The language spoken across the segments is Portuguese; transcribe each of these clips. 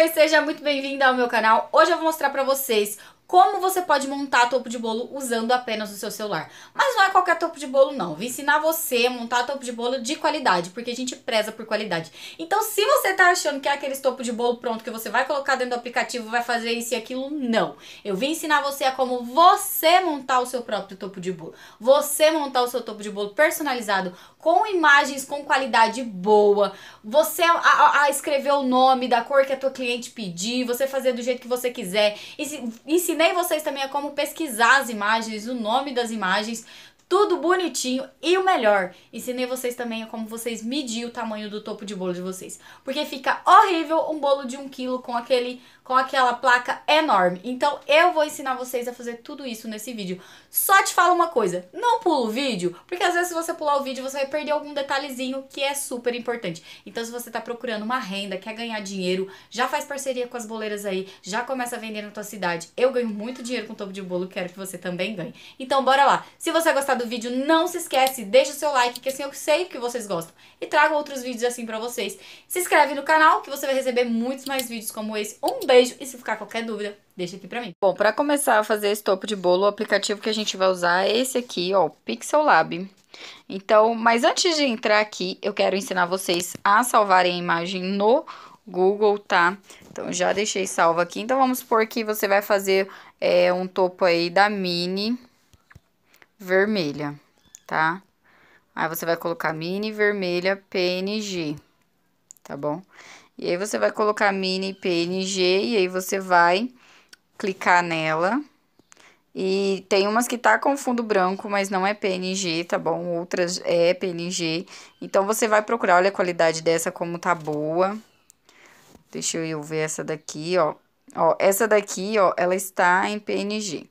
Oi, seja muito bem-vinda ao meu canal. Hoje eu vou mostrar pra vocês como você pode montar topo de bolo usando apenas o seu celular. Mas não é qualquer topo de bolo, não. Vou ensinar você a montar topo de bolo de qualidade, porque a gente preza por qualidade. Então, se você tá achando que é aqueles topo de bolo pronto que você vai colocar dentro do aplicativo, vai fazer isso e aquilo, não. Eu vim ensinar você a como você montar o seu próprio topo de bolo. Você montar o seu topo de bolo personalizado, com imagens com qualidade boa. Você a, a, escrever o nome da cor que a tua cliente pedir, você fazer do jeito que você quiser. Ensinar ensinei vocês também a é como pesquisar as imagens, o nome das imagens, tudo bonitinho e o melhor, ensinei vocês também a como vocês medir o tamanho do topo de bolo de vocês. Porque fica horrível um bolo de 1 um quilo com aquele com aquela placa enorme. Então eu vou ensinar vocês a fazer tudo isso nesse vídeo. Só te falo uma coisa, não pula o vídeo, porque às vezes se você pular o vídeo você vai perder algum detalhezinho que é super importante. Então se você está procurando uma renda, quer ganhar dinheiro, já faz parceria com as boleiras aí, já começa a vender na tua cidade. Eu ganho muito dinheiro com topo de bolo, quero que você também ganhe. Então bora lá. Se você gostar do vídeo, não se esquece, deixa o seu like, que assim eu sei que vocês gostam. E trago outros vídeos assim pra vocês. Se inscreve no canal, que você vai receber muitos mais vídeos como esse. Um beijo! beijo e se ficar qualquer dúvida, deixa aqui pra mim. Bom, pra começar a fazer esse topo de bolo, o aplicativo que a gente vai usar é esse aqui, ó, o Pixel Lab. Então, mas antes de entrar aqui, eu quero ensinar vocês a salvarem a imagem no Google, tá? Então, já deixei salva aqui. Então, vamos supor que você vai fazer é, um topo aí da mini vermelha, tá? Aí, você vai colocar mini vermelha PNG, tá bom? Tá bom? E aí você vai colocar mini PNG e aí você vai clicar nela. E tem umas que tá com fundo branco, mas não é PNG, tá bom? Outras é PNG. Então você vai procurar, olha a qualidade dessa como tá boa. Deixa eu ver essa daqui, ó. Ó, essa daqui, ó, ela está em PNG.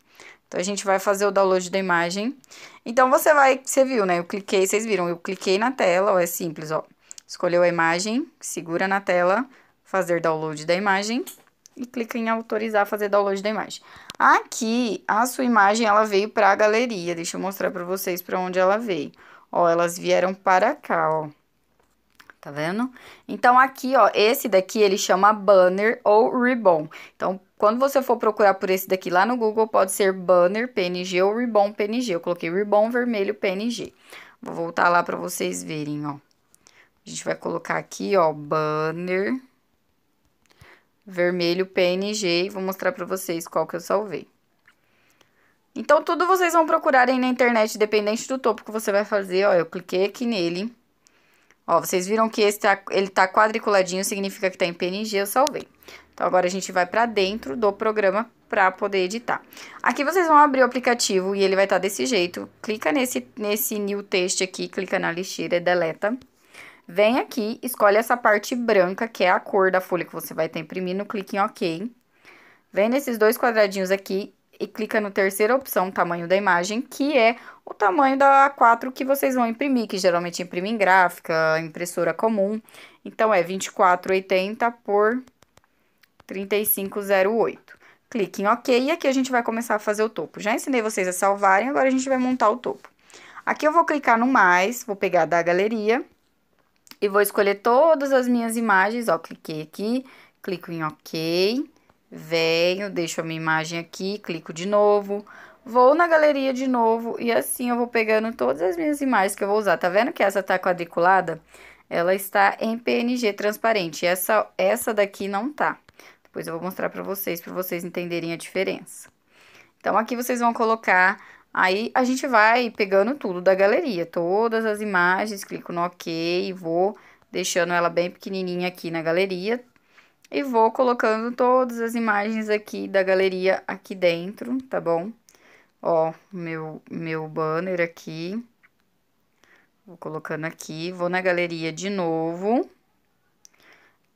Então, a gente vai fazer o download da imagem. Então, você vai... Você viu, né? Eu cliquei, vocês viram. Eu cliquei na tela, ó, é simples, ó. Escolheu a imagem, segura na tela, fazer download da imagem e clica em autorizar fazer download da imagem. Aqui, a sua imagem ela veio para a galeria. Deixa eu mostrar para vocês para onde ela veio. Ó, elas vieram para cá, ó. Tá vendo? Então, aqui, ó, esse daqui ele chama banner ou ribbon. Então, quando você for procurar por esse daqui lá no Google, pode ser banner PNG ou ribbon PNG. Eu coloquei ribbon vermelho PNG. Vou voltar lá para vocês verem, ó. A gente vai colocar aqui, ó, banner vermelho PNG e vou mostrar para vocês qual que eu salvei. Então, tudo vocês vão procurarem na internet, dependente do topo que você vai fazer, ó, eu cliquei aqui nele. Ó, vocês viram que esse tá, ele tá quadriculadinho, significa que tá em PNG, eu salvei. Então, agora a gente vai para dentro do programa para poder editar. Aqui vocês vão abrir o aplicativo e ele vai estar tá desse jeito. Clica nesse, nesse new text aqui, clica na lixeira e deleta. Vem aqui, escolhe essa parte branca, que é a cor da folha que você vai estar imprimindo, clique em OK. Vem nesses dois quadradinhos aqui e clica no terceira opção, tamanho da imagem, que é o tamanho da A4 que vocês vão imprimir, que geralmente imprime em gráfica, impressora comum. Então, é 2480 por 3508. Clique em OK e aqui a gente vai começar a fazer o topo. Já ensinei vocês a salvarem, agora a gente vai montar o topo. Aqui eu vou clicar no mais, vou pegar da galeria e vou escolher todas as minhas imagens, ó, cliquei aqui, clico em OK, venho, deixo a minha imagem aqui, clico de novo, vou na galeria de novo e assim eu vou pegando todas as minhas imagens que eu vou usar. Tá vendo que essa tá quadriculada? Ela está em PNG transparente, essa, essa daqui não tá. Depois eu vou mostrar pra vocês, pra vocês entenderem a diferença. Então, aqui vocês vão colocar Aí a gente vai pegando tudo da galeria, todas as imagens, clico no OK e vou deixando ela bem pequenininha aqui na galeria. E vou colocando todas as imagens aqui da galeria aqui dentro, tá bom? Ó, meu, meu banner aqui. Vou colocando aqui, vou na galeria de novo.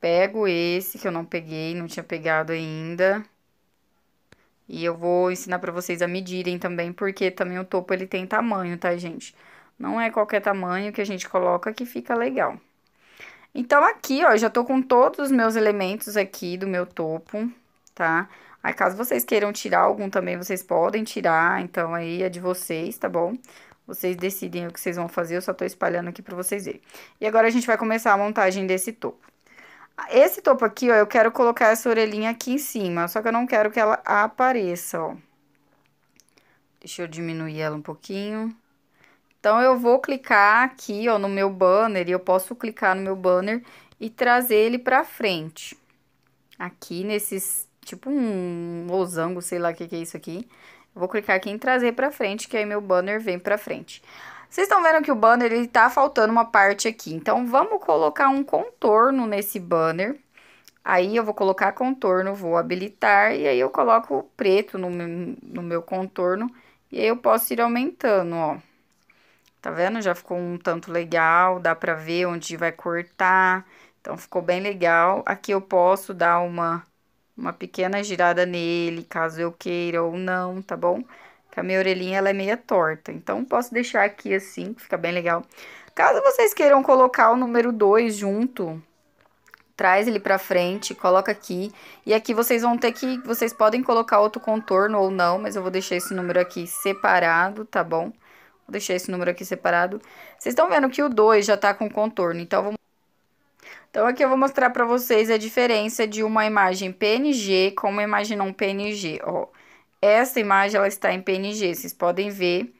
Pego esse que eu não peguei, não tinha pegado ainda. E eu vou ensinar para vocês a medirem também, porque também o topo ele tem tamanho, tá, gente? Não é qualquer tamanho que a gente coloca que fica legal. Então, aqui, ó, já tô com todos os meus elementos aqui do meu topo, tá? Aí, caso vocês queiram tirar algum também, vocês podem tirar, então aí é de vocês, tá bom? Vocês decidem o que vocês vão fazer, eu só tô espalhando aqui pra vocês verem. E agora a gente vai começar a montagem desse topo. Esse topo aqui, ó, eu quero colocar essa orelhinha aqui em cima, só que eu não quero que ela apareça, ó. Deixa eu diminuir ela um pouquinho. Então, eu vou clicar aqui, ó, no meu banner, e eu posso clicar no meu banner e trazer ele pra frente. Aqui, nesses, tipo um losango, sei lá o que que é isso aqui. Eu vou clicar aqui em trazer pra frente, que aí meu banner vem pra frente. Vocês estão vendo que o banner, ele tá faltando uma parte aqui. Então, vamos colocar um contorno nesse banner. Aí, eu vou colocar contorno, vou habilitar, e aí eu coloco o preto no, no meu contorno. E aí, eu posso ir aumentando, ó. Tá vendo? Já ficou um tanto legal, dá pra ver onde vai cortar. Então, ficou bem legal. Aqui eu posso dar uma, uma pequena girada nele, caso eu queira ou não, tá bom? Tá bom? Que a minha orelhinha ela é meia torta. Então, posso deixar aqui assim, que fica bem legal. Caso vocês queiram colocar o número 2 junto, traz ele pra frente, coloca aqui. E aqui vocês vão ter que... Vocês podem colocar outro contorno ou não, mas eu vou deixar esse número aqui separado, tá bom? Vou deixar esse número aqui separado. Vocês estão vendo que o 2 já tá com contorno, então vamos... Então, aqui eu vou mostrar pra vocês a diferença de uma imagem PNG com uma imagem não PNG, ó. Essa imagem ela está em PNG, vocês podem ver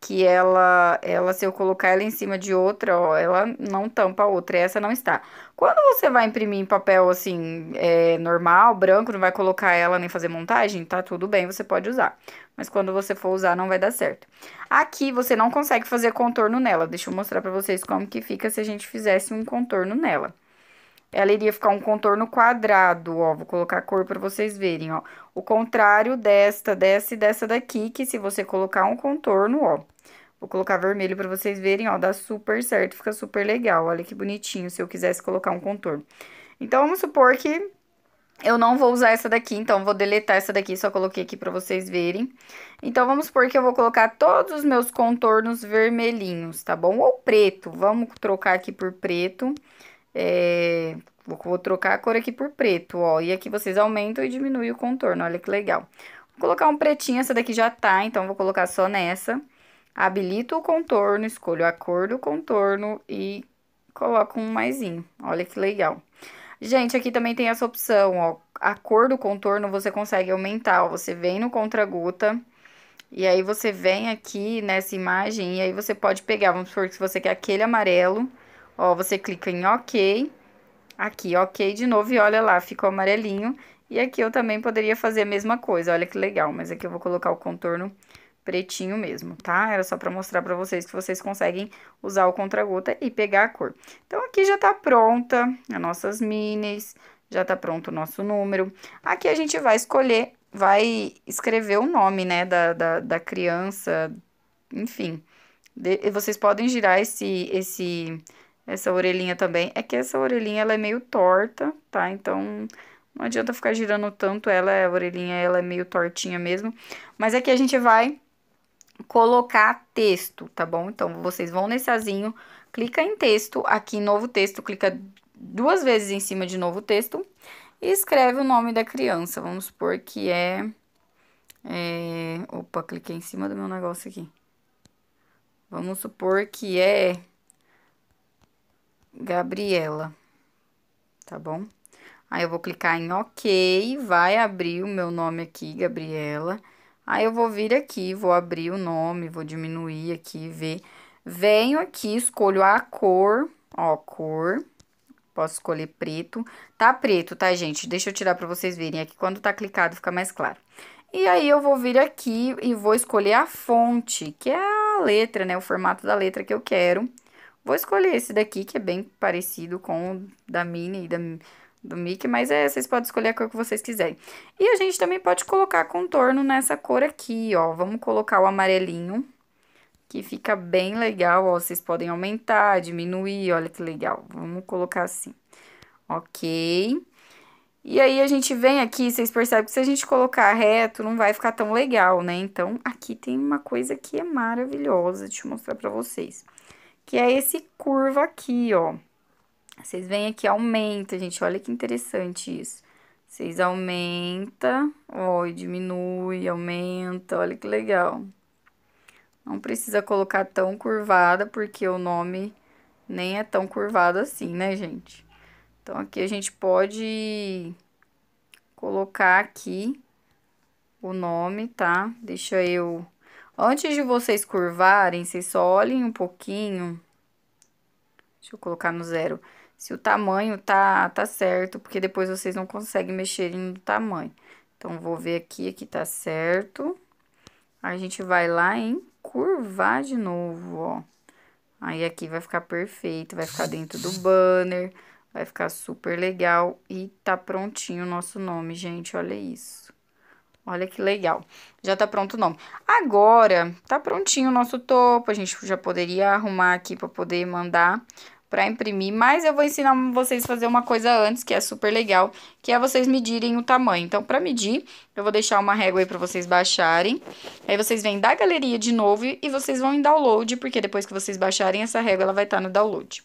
que ela, ela se eu colocar ela em cima de outra, ó, ela não tampa a outra, essa não está. Quando você vai imprimir em papel, assim, é, normal, branco, não vai colocar ela nem fazer montagem, tá tudo bem, você pode usar. Mas quando você for usar, não vai dar certo. Aqui, você não consegue fazer contorno nela, deixa eu mostrar pra vocês como que fica se a gente fizesse um contorno nela ela iria ficar um contorno quadrado, ó. Vou colocar a cor para vocês verem, ó. O contrário desta, dessa e dessa daqui, que se você colocar um contorno, ó. Vou colocar vermelho para vocês verem, ó, dá super certo, fica super legal. Olha que bonitinho, se eu quisesse colocar um contorno. Então, vamos supor que eu não vou usar essa daqui, então vou deletar essa daqui, só coloquei aqui para vocês verem. Então, vamos supor que eu vou colocar todos os meus contornos vermelhinhos, tá bom? Ou preto, vamos trocar aqui por preto. Preto é, vou trocar a cor aqui por preto, ó. E aqui vocês aumentam e diminuem o contorno, olha que legal. Vou colocar um pretinho, essa daqui já tá, então vou colocar só nessa. Habilito o contorno, escolho a cor do contorno e coloco um maisinho. Olha que legal. Gente, aqui também tem essa opção, ó. A cor do contorno você consegue aumentar, ó. Você vem no contra-gota... E aí você vem aqui nessa imagem e aí você pode pegar, vamos supor que se você quer aquele amarelo, Ó, você clica em OK, aqui OK de novo e olha lá, ficou amarelinho. E aqui eu também poderia fazer a mesma coisa, olha que legal, mas aqui eu vou colocar o contorno pretinho mesmo, tá? Era só pra mostrar pra vocês que vocês conseguem usar o contra e pegar a cor. Então, aqui já tá pronta as nossas minis, já tá pronto o nosso número. Aqui a gente vai escolher, vai escrever o nome, né, da, da, da criança, enfim. De, vocês podem girar esse... esse essa orelhinha também. É que essa orelhinha, ela é meio torta, tá? Então, não adianta ficar girando tanto ela, a orelhinha, ela é meio tortinha mesmo. Mas aqui é a gente vai colocar texto, tá bom? Então, vocês vão nesse azinho, clica em texto, aqui em novo texto, clica duas vezes em cima de novo texto e escreve o nome da criança. Vamos supor que é... é... Opa, cliquei em cima do meu negócio aqui. Vamos supor que é... Gabriela, tá bom? Aí eu vou clicar em OK, vai abrir o meu nome aqui, Gabriela. Aí eu vou vir aqui, vou abrir o nome, vou diminuir aqui, ver. Venho aqui, escolho a cor, ó, cor. Posso escolher preto. Tá preto, tá, gente? Deixa eu tirar pra vocês verem aqui. Quando tá clicado fica mais claro. E aí eu vou vir aqui e vou escolher a fonte, que é a letra, né? O formato da letra que eu quero. Vou escolher esse daqui, que é bem parecido com o da Minnie e da, do Mickey, mas é, vocês podem escolher a cor que vocês quiserem. E a gente também pode colocar contorno nessa cor aqui, ó. Vamos colocar o amarelinho, que fica bem legal, ó. Vocês podem aumentar, diminuir, olha que legal. Vamos colocar assim, ok? E aí a gente vem aqui, vocês percebem que se a gente colocar reto, não vai ficar tão legal, né? Então, aqui tem uma coisa que é maravilhosa, deixa eu mostrar pra vocês que é esse curva aqui, ó. Vocês veem aqui, aumenta, gente, olha que interessante isso. Vocês aumenta, ó, e diminui, aumenta, olha que legal. Não precisa colocar tão curvada, porque o nome nem é tão curvado assim, né, gente? Então, aqui a gente pode colocar aqui o nome, tá? Deixa eu Antes de vocês curvarem, vocês só olhem um pouquinho. Deixa eu colocar no zero. Se o tamanho tá, tá certo, porque depois vocês não conseguem mexer no tamanho. Então, vou ver aqui, aqui tá certo. a gente vai lá em curvar de novo, ó. Aí, aqui vai ficar perfeito, vai ficar dentro do banner, vai ficar super legal. E tá prontinho o nosso nome, gente, olha isso. Olha que legal. Já tá pronto o nome. Agora, tá prontinho o nosso topo. A gente já poderia arrumar aqui pra poder mandar pra imprimir. Mas eu vou ensinar vocês a fazer uma coisa antes, que é super legal, que é vocês medirem o tamanho. Então, pra medir, eu vou deixar uma régua aí pra vocês baixarem. Aí vocês vêm da galeria de novo e vocês vão em download, porque depois que vocês baixarem essa régua, ela vai estar tá no download.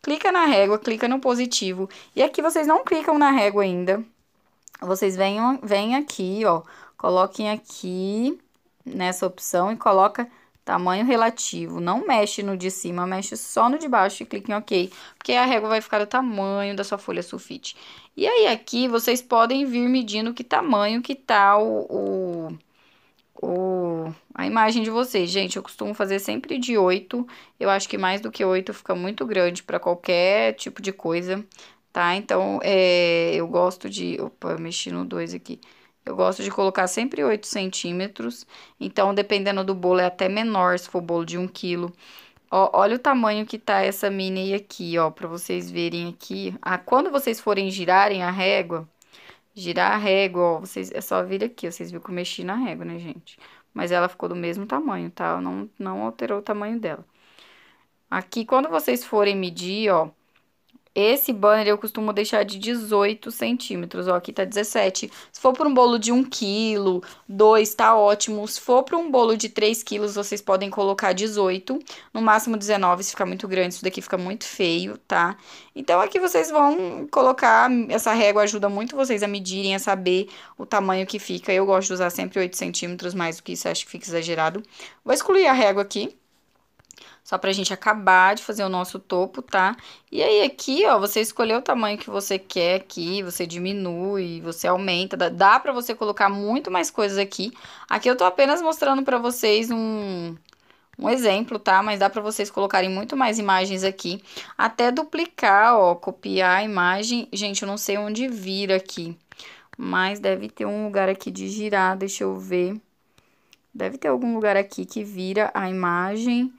Clica na régua, clica no positivo. E aqui vocês não clicam na régua ainda. Vocês vêm, vêm aqui, ó Coloquem aqui nessa opção e coloca tamanho relativo. Não mexe no de cima, mexe só no de baixo e clique em OK, porque a régua vai ficar do tamanho da sua folha sulfite. E aí aqui vocês podem vir medindo que tamanho que tá o, o, o a imagem de vocês. Gente, eu costumo fazer sempre de 8. Eu acho que mais do que 8 fica muito grande para qualquer tipo de coisa, tá? Então, é, eu gosto de... Opa, mexi no 2 aqui. Eu gosto de colocar sempre 8 centímetros, então dependendo do bolo é até menor, se for bolo de 1 quilo. Ó, olha o tamanho que tá essa mini aqui, ó, pra vocês verem aqui. Ah, quando vocês forem girarem a régua, girar a régua, ó, vocês, é só vir aqui, ó, vocês viram que eu mexi na régua, né, gente? Mas ela ficou do mesmo tamanho, tá? Não, não alterou o tamanho dela. Aqui, quando vocês forem medir, ó, esse banner eu costumo deixar de 18 centímetros, ó, aqui tá 17. Se for para um bolo de 1 quilo, 2, tá ótimo. Se for para um bolo de 3 quilos, vocês podem colocar 18, no máximo 19, se ficar muito grande, isso daqui fica muito feio, tá? Então, aqui vocês vão colocar, essa régua ajuda muito vocês a medirem, a saber o tamanho que fica. Eu gosto de usar sempre 8 centímetros, mais do que isso, acho que fica exagerado. Vou excluir a régua aqui só pra gente acabar de fazer o nosso topo, tá? E aí aqui, ó, você escolheu o tamanho que você quer aqui, você diminui, você aumenta, dá, dá pra você colocar muito mais coisas aqui. Aqui eu tô apenas mostrando pra vocês um, um exemplo, tá? Mas dá para vocês colocarem muito mais imagens aqui. Até duplicar, ó, copiar a imagem. Gente, eu não sei onde vira aqui. Mas deve ter um lugar aqui de girar, deixa eu ver. Deve ter algum lugar aqui que vira a imagem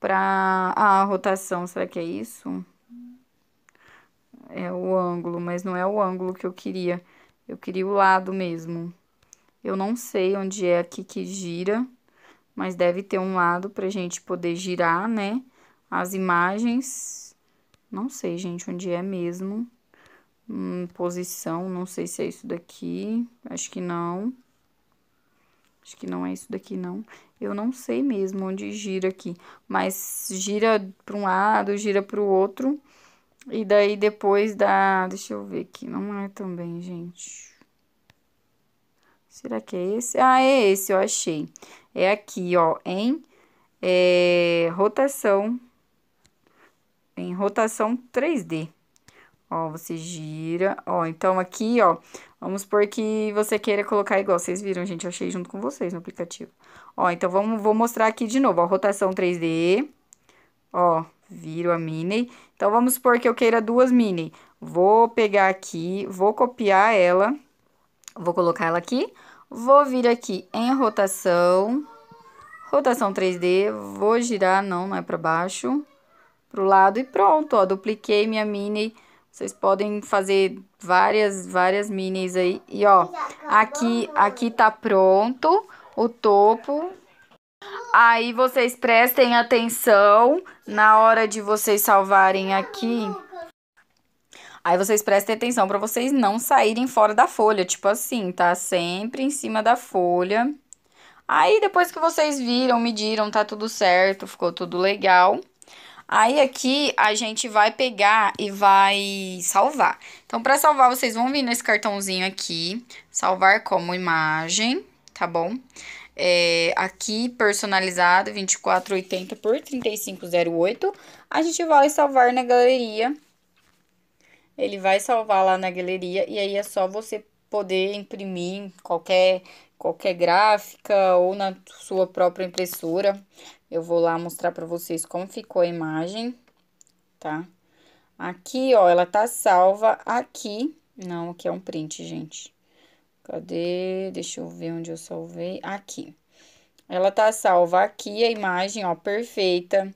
para a rotação, será que é isso? É o ângulo, mas não é o ângulo que eu queria. Eu queria o lado mesmo. Eu não sei onde é aqui que gira, mas deve ter um lado pra gente poder girar, né? As imagens, não sei, gente, onde é mesmo. Hum, posição, não sei se é isso daqui, acho que não. Acho que não é isso daqui, não. Eu não sei mesmo onde gira aqui, mas gira para um lado, gira para o outro. E daí depois dá, deixa eu ver aqui, não é também, gente. Será que é esse? Ah, é esse, eu achei. É aqui, ó, em é, rotação, em rotação 3D. Ó, você gira, ó, então aqui, ó, Vamos supor que você queira colocar igual. Vocês viram, gente, eu achei junto com vocês no aplicativo. Ó, então vamos, vou mostrar aqui de novo, ó, rotação 3D. Ó, viro a mini. Então vamos supor que eu queira duas mini. Vou pegar aqui, vou copiar ela. Vou colocar ela aqui. Vou vir aqui em rotação. Rotação 3D, vou girar, não, não é para baixo. Pro lado e pronto, ó, dupliquei minha mini vocês podem fazer várias, várias minis aí. E, ó, aqui, aqui tá pronto o topo. Aí vocês prestem atenção na hora de vocês salvarem aqui. Aí vocês prestem atenção para vocês não saírem fora da folha, tipo assim, tá sempre em cima da folha. Aí depois que vocês viram, mediram, tá tudo certo, ficou tudo legal. Aí aqui a gente vai pegar e vai salvar. Então, para salvar, vocês vão vir nesse cartãozinho aqui, salvar como imagem, tá bom? É, aqui, personalizado, 2480 por 3508. A gente vai salvar na galeria. Ele vai salvar lá na galeria e aí é só você poder imprimir qualquer qualquer gráfica ou na sua própria impressora. Eu vou lá mostrar pra vocês como ficou a imagem, tá? Aqui, ó, ela tá salva aqui. Não, aqui é um print, gente. Cadê? Deixa eu ver onde eu salvei. Aqui. Ela tá salva aqui, a imagem, ó, perfeita.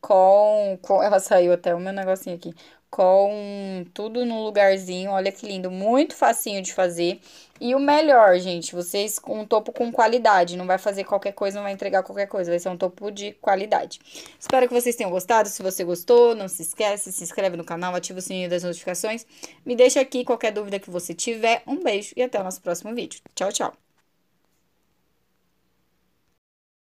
Com, com... Ela saiu até o meu negocinho aqui com tudo no lugarzinho. Olha que lindo, muito facinho de fazer. E o melhor, gente, vocês um topo com qualidade, não vai fazer qualquer coisa, não vai entregar qualquer coisa, vai ser um topo de qualidade. Espero que vocês tenham gostado. Se você gostou, não se esquece, se inscreve no canal, ativa o sininho das notificações. Me deixa aqui qualquer dúvida que você tiver. Um beijo e até o nosso próximo vídeo. Tchau, tchau.